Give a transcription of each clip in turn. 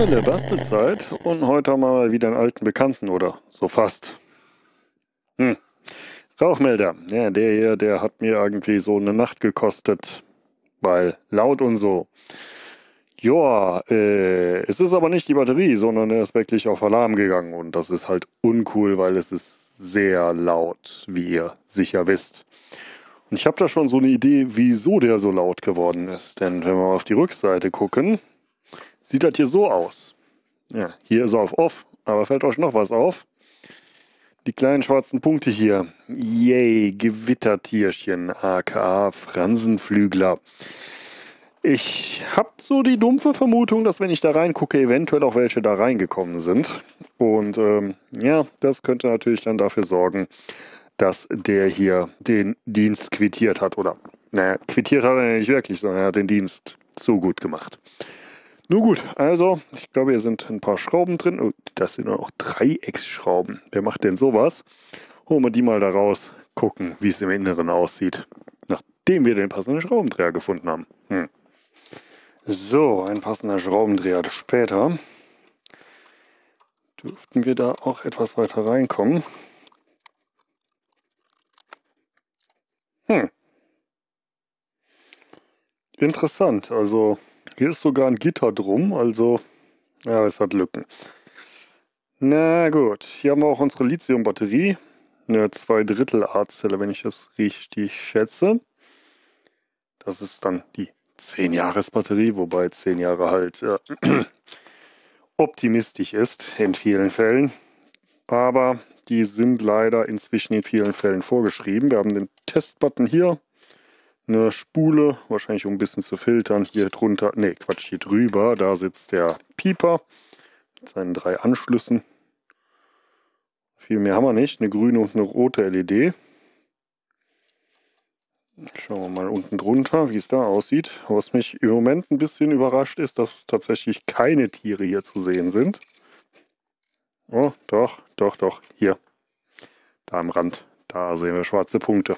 Stunde der Bastelzeit und heute haben wir mal wieder einen alten Bekannten oder so fast. Hm. Rauchmelder. Ja, der hier, der hat mir irgendwie so eine Nacht gekostet, weil laut und so. Joa, äh, es ist aber nicht die Batterie, sondern er ist wirklich auf Alarm gegangen und das ist halt uncool, weil es ist sehr laut, wie ihr sicher wisst. Und ich habe da schon so eine Idee, wieso der so laut geworden ist. Denn wenn wir auf die Rückseite gucken, sieht das halt hier so aus. Ja, hier ist er auf Off, aber fällt euch noch was auf? Die kleinen schwarzen Punkte hier. Yay, Gewittertierchen, aka Fransenflügler. Ich habe so die dumpfe Vermutung, dass wenn ich da reingucke, eventuell auch welche da reingekommen sind. Und ähm, ja, das könnte natürlich dann dafür sorgen, dass der hier den Dienst quittiert hat. Oder, naja, quittiert hat er nicht wirklich, sondern er hat den Dienst so gut gemacht. Nun gut, also ich glaube, hier sind ein paar Schrauben drin. Oh, das sind nur noch Dreiecksschrauben. Wer macht denn sowas? Holen wir die mal da raus, gucken, wie es im Inneren aussieht, nachdem wir den passenden Schraubendreher gefunden haben. Hm. So, ein passender Schraubendreher später. Dürften wir da auch etwas weiter reinkommen? Hm. Interessant, also hier ist sogar ein Gitter drum, also ja, es hat Lücken. Na gut, hier haben wir auch unsere Lithium-Batterie. Eine 2 Drittel a wenn ich das richtig schätze. Das ist dann die 10-Jahres-Batterie, wobei 10 Jahre halt äh, optimistisch ist in vielen Fällen. Aber die sind leider inzwischen in vielen Fällen vorgeschrieben. Wir haben den Testbutton hier, eine Spule, wahrscheinlich um ein bisschen zu filtern. Hier drunter, nee, Quatsch, hier drüber, da sitzt der Pieper mit seinen drei Anschlüssen. Viel mehr haben wir nicht, eine grüne und eine rote LED. Schauen wir mal unten drunter, wie es da aussieht. Was mich im Moment ein bisschen überrascht ist, dass tatsächlich keine Tiere hier zu sehen sind. Oh, doch, doch, doch, hier. Da am Rand, da sehen wir schwarze Punkte.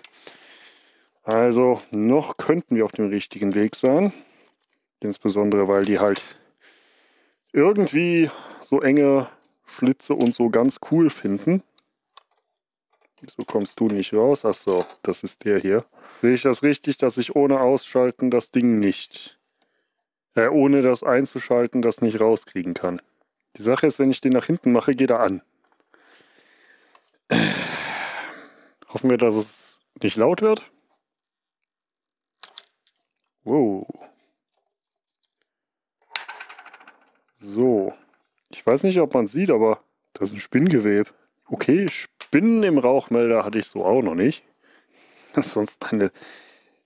Also noch könnten wir auf dem richtigen Weg sein. Insbesondere, weil die halt irgendwie so enge Schlitze und so ganz cool finden. Wieso kommst du nicht raus? Achso, das ist der hier. Sehe ich das richtig, dass ich ohne Ausschalten das Ding nicht, äh, ohne das einzuschalten, das nicht rauskriegen kann? Die Sache ist, wenn ich den nach hinten mache, geht er an. Hoffen wir, dass es nicht laut wird. Wow. So. Ich weiß nicht, ob man es sieht, aber das ist ein Spinngewebe. Okay, Spinnen im Rauchmelder hatte ich so auch noch nicht. Sonst eine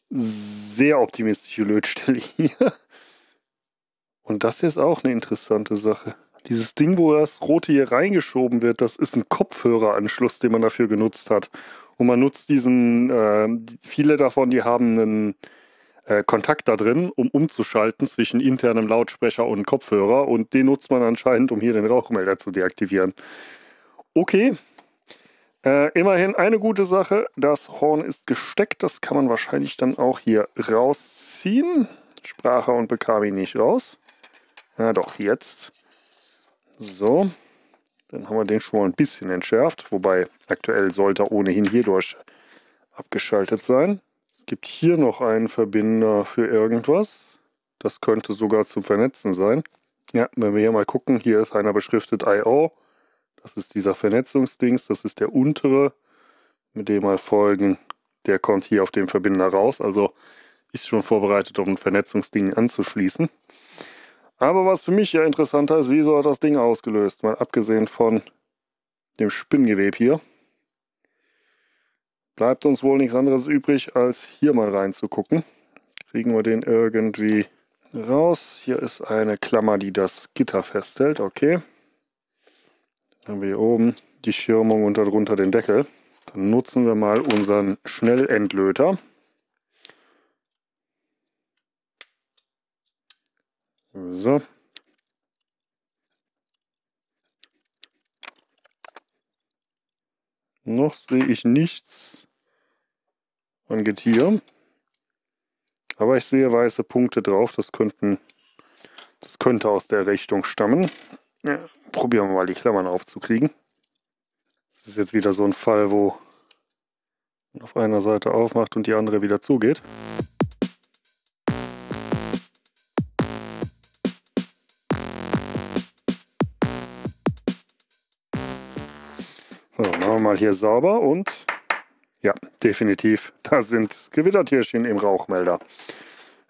sehr optimistische Lötstelle hier. Und das hier ist auch eine interessante Sache. Dieses Ding, wo das Rote hier reingeschoben wird, das ist ein Kopfhöreranschluss, den man dafür genutzt hat. Und man nutzt diesen, äh, viele davon, die haben einen äh, Kontakt da drin, um umzuschalten zwischen internem Lautsprecher und Kopfhörer. Und den nutzt man anscheinend, um hier den Rauchmelder zu deaktivieren. Okay. Äh, immerhin eine gute Sache, das Horn ist gesteckt, das kann man wahrscheinlich dann auch hier rausziehen. Sprache und bekam ihn nicht raus. Na doch, jetzt. So, dann haben wir den schon mal ein bisschen entschärft, wobei aktuell sollte er ohnehin hierdurch abgeschaltet sein gibt hier noch einen Verbinder für irgendwas. Das könnte sogar zum Vernetzen sein. Ja, wenn wir hier mal gucken, hier ist einer beschriftet I.O. Das ist dieser Vernetzungsdings, das ist der untere, mit dem mal folgen. Der kommt hier auf dem Verbinder raus, also ist schon vorbereitet, um ein Vernetzungsding anzuschließen. Aber was für mich ja interessanter ist, wieso hat das Ding ausgelöst? Mal abgesehen von dem Spinngewebe hier bleibt uns wohl nichts anderes übrig, als hier mal reinzugucken. Kriegen wir den irgendwie raus. Hier ist eine Klammer, die das Gitter festhält. Okay. Dann haben wir hier oben die Schirmung und darunter den Deckel. Dann nutzen wir mal unseren Schnellentlöter. So. Noch sehe ich nichts an Getier. Aber ich sehe weiße Punkte drauf. Das, könnten, das könnte aus der Richtung stammen. Ja, probieren wir mal die Klammern aufzukriegen. Das ist jetzt wieder so ein Fall, wo man auf einer Seite aufmacht und die andere wieder zugeht. wir mal hier sauber und ja, definitiv, da sind Gewittertierchen im Rauchmelder.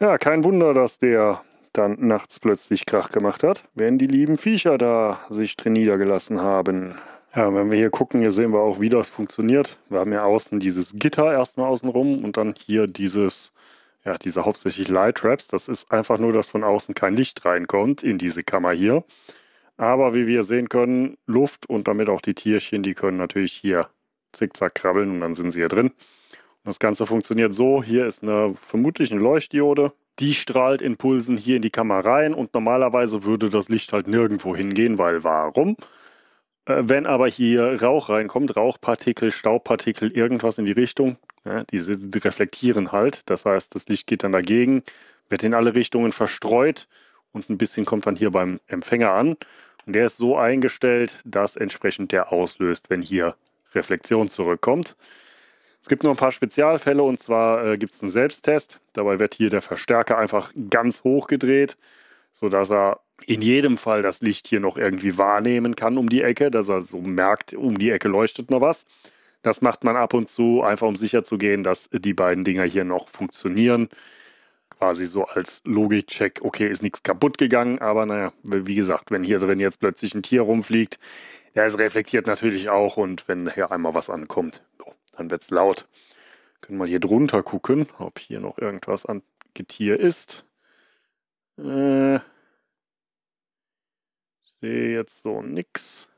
Ja, kein Wunder, dass der dann nachts plötzlich Krach gemacht hat, wenn die lieben Viecher da sich drin niedergelassen haben. Ja, wenn wir hier gucken, hier sehen wir auch, wie das funktioniert. Wir haben ja außen dieses Gitter erstmal außen rum und dann hier dieses, ja, diese hauptsächlich Light Traps. Das ist einfach nur, dass von außen kein Licht reinkommt in diese Kammer hier. Aber wie wir sehen können, Luft und damit auch die Tierchen, die können natürlich hier zickzack krabbeln und dann sind sie hier drin. Und das Ganze funktioniert so, hier ist eine vermutlich eine Leuchtdiode, die strahlt Impulsen hier in die Kammer rein und normalerweise würde das Licht halt nirgendwo hingehen, weil warum? Äh, wenn aber hier Rauch reinkommt, Rauchpartikel, Staubpartikel, irgendwas in die Richtung, ja, die, die reflektieren halt, das heißt, das Licht geht dann dagegen, wird in alle Richtungen verstreut und ein bisschen kommt dann hier beim Empfänger an. Und der ist so eingestellt, dass entsprechend der auslöst, wenn hier Reflexion zurückkommt. Es gibt noch ein paar Spezialfälle und zwar äh, gibt es einen Selbsttest. Dabei wird hier der Verstärker einfach ganz hoch gedreht, sodass er in jedem Fall das Licht hier noch irgendwie wahrnehmen kann um die Ecke, dass er so merkt, um die Ecke leuchtet noch was. Das macht man ab und zu, einfach um sicher zu gehen, dass die beiden Dinger hier noch funktionieren quasi so als Logikcheck, okay, ist nichts kaputt gegangen, aber naja, wie gesagt, wenn hier drin jetzt plötzlich ein Tier rumfliegt, ja, es reflektiert natürlich auch und wenn hier einmal was ankommt, dann wird es laut. Können wir hier drunter gucken, ob hier noch irgendwas an Getier ist. Äh, sehe jetzt so nix.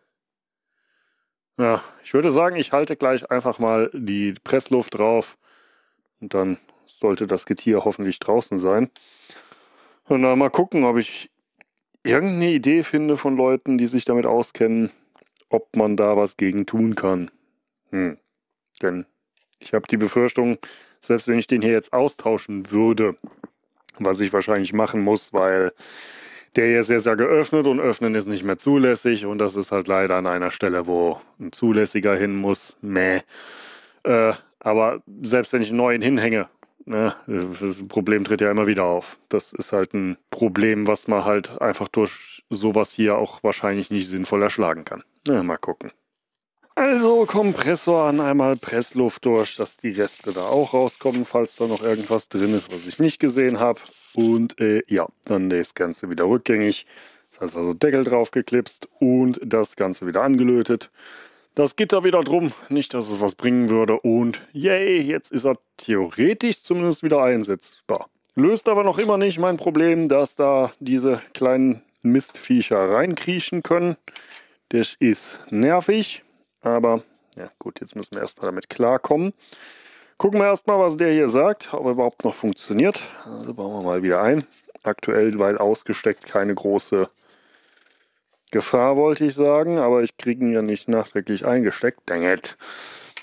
Ja, ich würde sagen, ich halte gleich einfach mal die Pressluft drauf und dann sollte das Getier hoffentlich draußen sein. Und dann mal gucken, ob ich irgendeine Idee finde von Leuten, die sich damit auskennen, ob man da was gegen tun kann. Hm. Denn ich habe die Befürchtung, selbst wenn ich den hier jetzt austauschen würde, was ich wahrscheinlich machen muss, weil der hier ist jetzt ja geöffnet und öffnen ist nicht mehr zulässig und das ist halt leider an einer Stelle, wo ein Zulässiger hin muss. Mäh. Äh, aber selbst wenn ich einen neuen hinhänge Ne? Das Problem tritt ja immer wieder auf. Das ist halt ein Problem, was man halt einfach durch sowas hier auch wahrscheinlich nicht sinnvoll erschlagen kann. Na, ne? mal gucken. Also Kompressor an einmal Pressluft durch, dass die Reste da auch rauskommen, falls da noch irgendwas drin ist, was ich nicht gesehen habe. Und äh, ja, dann das Ganze wieder rückgängig. Das heißt also Deckel draufgeklipst und das Ganze wieder angelötet das Gitter wieder drum. Nicht, dass es was bringen würde. Und yay, jetzt ist er theoretisch zumindest wieder einsetzbar. Löst aber noch immer nicht mein Problem, dass da diese kleinen Mistviecher reinkriechen können. Das ist nervig, aber ja gut, jetzt müssen wir erstmal damit klarkommen. Gucken wir erstmal, was der hier sagt, ob er überhaupt noch funktioniert. Also bauen wir mal wieder ein. Aktuell, weil ausgesteckt, keine große Gefahr wollte ich sagen, aber ich kriege ihn ja nicht nachträglich eingesteckt. Dang it.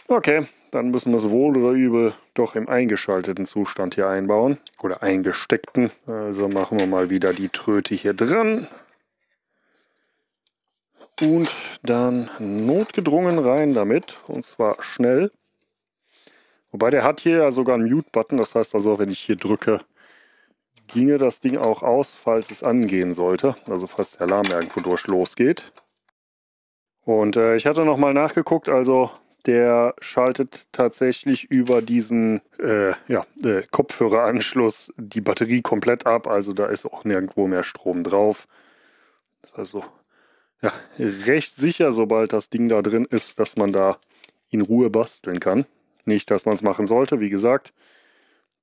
Okay, dann müssen wir es wohl oder übel doch im eingeschalteten Zustand hier einbauen. Oder eingesteckten. Also machen wir mal wieder die Tröte hier dran. Und dann notgedrungen rein damit. Und zwar schnell. Wobei der hat hier ja sogar einen Mute-Button. Das heißt also, wenn ich hier drücke, ginge das Ding auch aus, falls es angehen sollte, also falls der Alarm irgendwo durch losgeht. Und äh, ich hatte noch mal nachgeguckt, also der schaltet tatsächlich über diesen äh, ja, äh, Kopfhöreranschluss die Batterie komplett ab. Also da ist auch nirgendwo mehr Strom drauf. Das ist also ja, recht sicher, sobald das Ding da drin ist, dass man da in Ruhe basteln kann. Nicht, dass man es machen sollte, wie gesagt.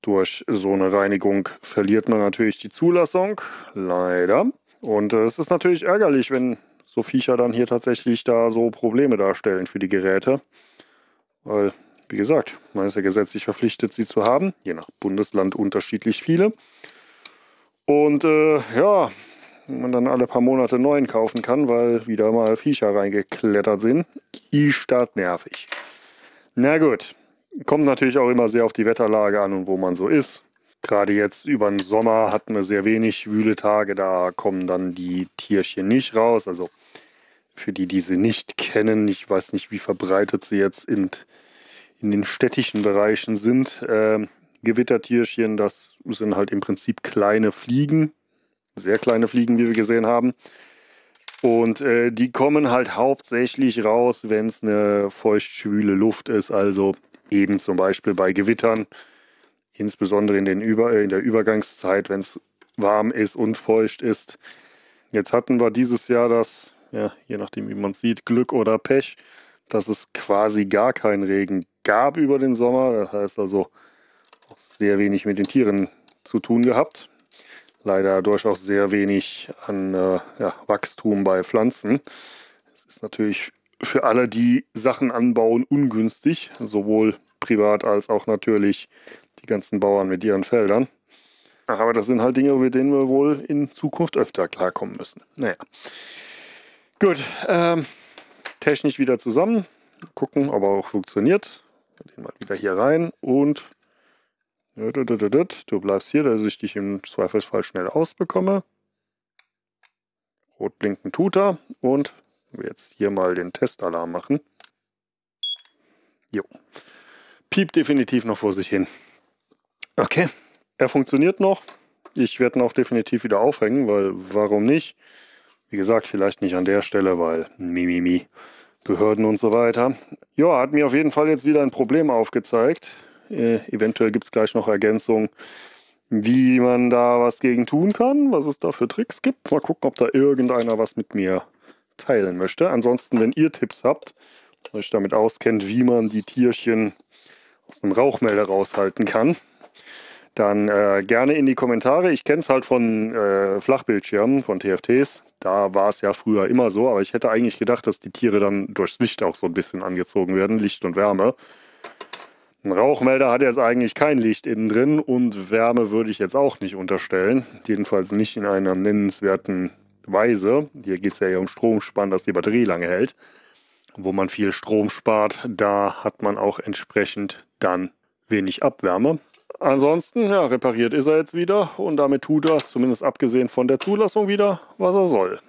Durch so eine Reinigung verliert man natürlich die Zulassung, leider. Und äh, es ist natürlich ärgerlich, wenn so Viecher dann hier tatsächlich da so Probleme darstellen für die Geräte. Weil, wie gesagt, man ist ja gesetzlich verpflichtet, sie zu haben, je nach Bundesland unterschiedlich viele. Und äh, ja, man dann alle paar Monate neuen kaufen kann, weil wieder mal Viecher reingeklettert sind. Ich start nervig. Na gut, Kommt natürlich auch immer sehr auf die Wetterlage an und wo man so ist. Gerade jetzt über den Sommer hatten wir sehr wenig wühle Tage, da kommen dann die Tierchen nicht raus. Also für die, die sie nicht kennen, ich weiß nicht, wie verbreitet sie jetzt in, in den städtischen Bereichen sind. Ähm, Gewittertierchen, das sind halt im Prinzip kleine Fliegen, sehr kleine Fliegen, wie wir gesehen haben. Und äh, die kommen halt hauptsächlich raus, wenn es eine feucht-schwüle Luft ist, also eben zum Beispiel bei Gewittern, insbesondere in, den Über äh, in der Übergangszeit, wenn es warm ist und feucht ist. Jetzt hatten wir dieses Jahr das, ja, je nachdem wie man sieht, Glück oder Pech, dass es quasi gar keinen Regen gab über den Sommer. Das heißt also auch sehr wenig mit den Tieren zu tun gehabt. Leider durchaus sehr wenig an äh, ja, Wachstum bei Pflanzen. Es ist natürlich für alle, die Sachen anbauen, ungünstig, sowohl privat als auch natürlich die ganzen Bauern mit ihren Feldern. Aber das sind halt Dinge, mit denen wir wohl in Zukunft öfter klarkommen müssen. Naja. Gut, ähm, technisch wieder zusammen. Gucken, ob er auch funktioniert. Den mal wieder hier rein und du bleibst hier, dass ich dich im Zweifelsfall schnell ausbekomme. Rot blinken tut er und wir jetzt hier mal den Testalarm machen. Jo. Piept definitiv noch vor sich hin. Okay, er funktioniert noch. Ich werde ihn auch definitiv wieder aufhängen, weil warum nicht? Wie gesagt, vielleicht nicht an der Stelle, weil Mimimi, Behörden und so weiter. Ja, hat mir auf jeden Fall jetzt wieder ein Problem aufgezeigt. Äh, eventuell gibt es gleich noch Ergänzungen, wie man da was gegen tun kann, was es da für Tricks gibt. Mal gucken, ob da irgendeiner was mit mir teilen möchte. Ansonsten, wenn ihr Tipps habt, euch damit auskennt, wie man die Tierchen aus dem Rauchmelder raushalten kann, dann äh, gerne in die Kommentare. Ich kenne es halt von äh, Flachbildschirmen, von TFTs. Da war es ja früher immer so, aber ich hätte eigentlich gedacht, dass die Tiere dann durchs Licht auch so ein bisschen angezogen werden, Licht und Wärme. Ein Rauchmelder hat jetzt eigentlich kein Licht innen drin und Wärme würde ich jetzt auch nicht unterstellen. Jedenfalls nicht in einer nennenswerten Weise, hier geht es ja um Stromspann, dass die Batterie lange hält, wo man viel Strom spart, da hat man auch entsprechend dann wenig Abwärme. Ansonsten, ja, repariert ist er jetzt wieder und damit tut er, zumindest abgesehen von der Zulassung wieder, was er soll.